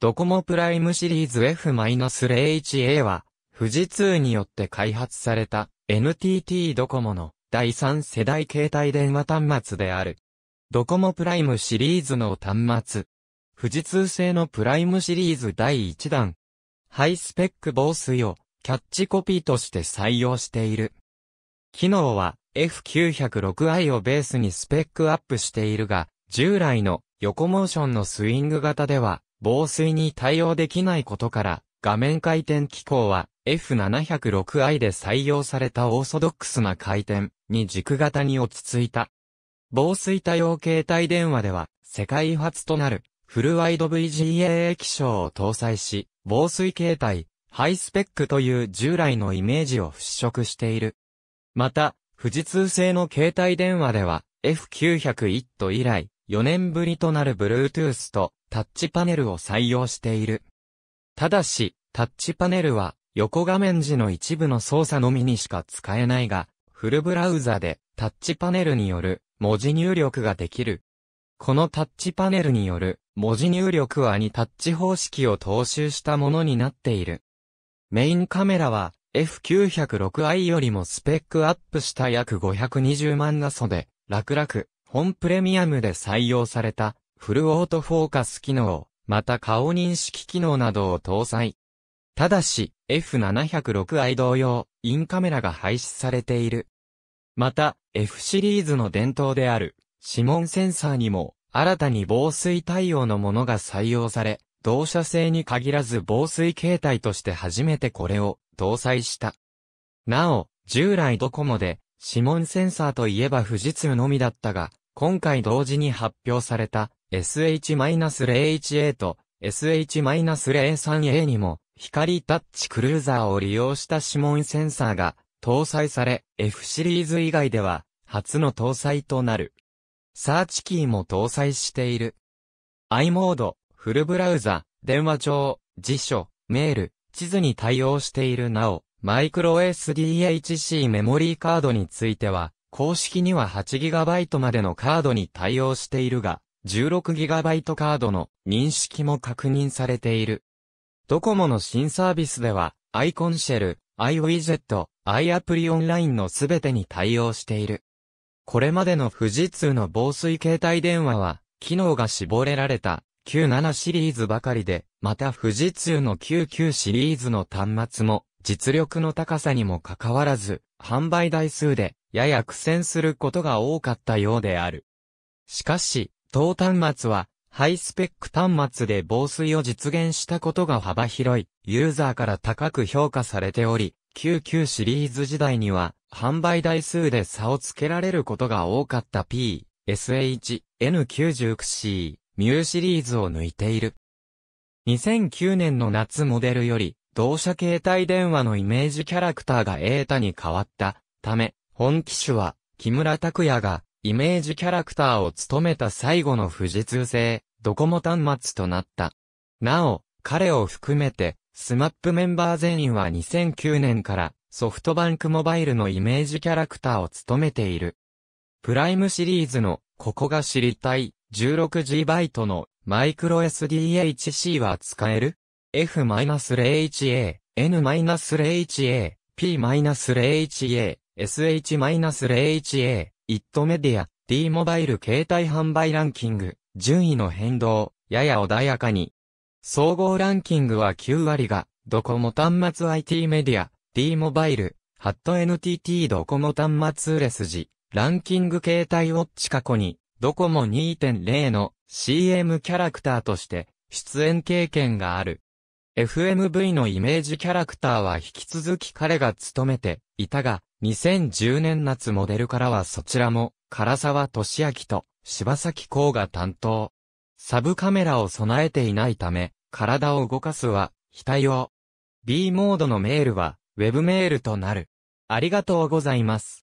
ドコモプライムシリーズ F-01A は、富士通によって開発された NTT ドコモの第3世代携帯電話端末である。ドコモプライムシリーズの端末。富士通製のプライムシリーズ第1弾。ハイスペック防水をキャッチコピーとして採用している。機能は F906i をベースにスペックアップしているが、従来の横モーションのスイング型では防水に対応できないことから、画面回転機構は F706i で採用されたオーソドックスな回転に軸型に落ち着いた。防水対応携帯電話では世界初となるフルワイド VGA 液晶を搭載し、防水携帯、ハイスペックという従来のイメージを払拭している。また、富士通製の携帯電話では F901 と以来4年ぶりとなる Bluetooth とタッチパネルを採用している。ただし、タッチパネルは横画面時の一部の操作のみにしか使えないが、フルブラウザでタッチパネルによる文字入力ができる。このタッチパネルによる文字入力は2タッチ方式を踏襲したものになっている。メインカメラは F906i よりもスペックアップした約520万画素で、楽々、本プレミアムで採用されたフルオートフォーカス機能、また顔認識機能などを搭載。ただし、F706i 同様、インカメラが廃止されている。また、F シリーズの伝統である、指紋センサーにも、新たに防水対応のものが採用され、同社製に限らず防水形態として初めてこれを搭載した。なお、従来ドコモで、指紋センサーといえば富士通のみだったが、今回同時に発表された、SH-01A と SH-03A にも光タッチクルーザーを利用した指紋センサーが搭載され F シリーズ以外では初の搭載となる。サーチキーも搭載している。i モード、フルブラウザ、電話帳、辞書、メール、地図に対応しているなお、マイクロ SDHC メモリーカードについては、公式には 8GB までのカードに対応しているが、16GB カードの認識も確認されている。ドコモの新サービスでは、i コンシェル、i ウィジェット、i アプリオンラインのすべてに対応している。これまでの富士通の防水携帯電話は、機能が絞れられた9 7シリーズばかりで、また富士通の99シリーズの端末も、実力の高さにもかかわらず、販売台数で、やや苦戦することが多かったようである。しかし、当端末は、ハイスペック端末で防水を実現したことが幅広い、ユーザーから高く評価されており、99シリーズ時代には、販売台数で差をつけられることが多かった P、SH、N99C、ミューシリーズを抜いている。2009年の夏モデルより、同社携帯電話のイメージキャラクターがエータに変わったため、本機種は木村拓哉がイメージキャラクターを務めた最後の富士通製、ドコモ端末となった。なお、彼を含めて、スマップメンバー全員は2009年からソフトバンクモバイルのイメージキャラクターを務めている。プライムシリーズのここが知りたい 16GB のマイクロ SDHC は使える F-0HA、N-0HA、P-0HA、SH-0HA、イットメディア、D モバイル携帯販売ランキング、順位の変動、やや穏やかに。総合ランキングは9割が、ドコモ端末 IT メディア、D モバイル、ハット NTT ドコモ端末売れ筋、ランキング携帯ウォッチ過去に、ドコモ2.0の CM キャラクターとして、出演経験がある。FMV のイメージキャラクターは引き続き彼が務めていたが、2010年夏モデルからはそちらも、唐沢俊明と柴崎孝が担当。サブカメラを備えていないため、体を動かすは、非対応。B モードのメールは、ウェブメールとなる。ありがとうございます。